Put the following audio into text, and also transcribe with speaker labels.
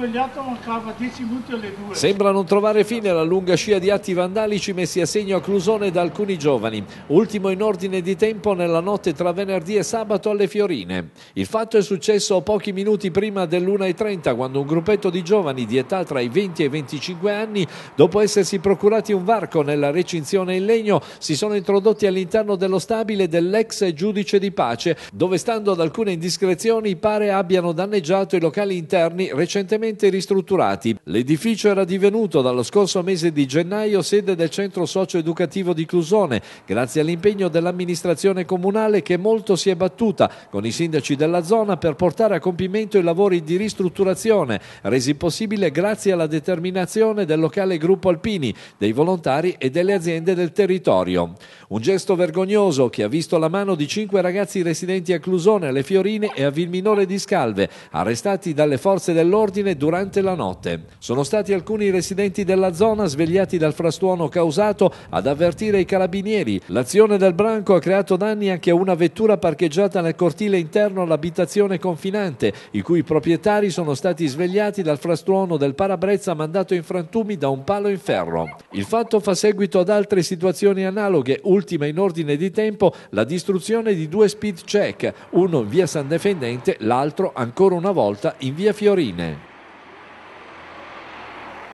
Speaker 1: sbagliato, mancava 10 minuti alle 2. Sembra non trovare fine alla lunga scia di atti vandalici messi a segno a Clusone da alcuni giovani, ultimo in ordine di tempo nella notte tra venerdì e sabato alle Fiorine. Il fatto è successo pochi minuti prima dell'1.30 quando un gruppetto di giovani di età tra i 20 e i 25 anni, dopo essersi procurati un varco nella recinzione in legno, si sono introdotti all'interno dello stabile dell'ex giudice di pace, dove stando ad alcune indiscrezioni pare abbiano danneggiato i locali interni recentemente completamente ristrutturati. L'edificio era divenuto dallo scorso mese di gennaio sede del centro socio-educativo di Clusone, grazie all'impegno dell'amministrazione comunale che molto si è battuta con i sindaci della zona per portare a compimento i lavori di ristrutturazione, resi possibile grazie alla determinazione del locale gruppo Alpini, dei volontari e delle aziende del territorio. Un gesto vergognoso che ha visto la mano di cinque ragazzi residenti a Clusone, alle Fiorine e a Vilminore di Scalve, arrestati dalle forze dell'ordine durante la notte. Sono stati alcuni residenti della zona svegliati dal frastuono causato ad avvertire i carabinieri. L'azione del branco ha creato danni anche a una vettura parcheggiata nel cortile interno all'abitazione confinante, i cui proprietari sono stati svegliati dal frastuono del parabrezza mandato in frantumi da un palo in ferro. Il fatto fa seguito ad altre situazioni analoghe, ultima in ordine di tempo la distruzione di due speed check, uno in via San Defendente, l'altro ancora una volta in via Fiorine.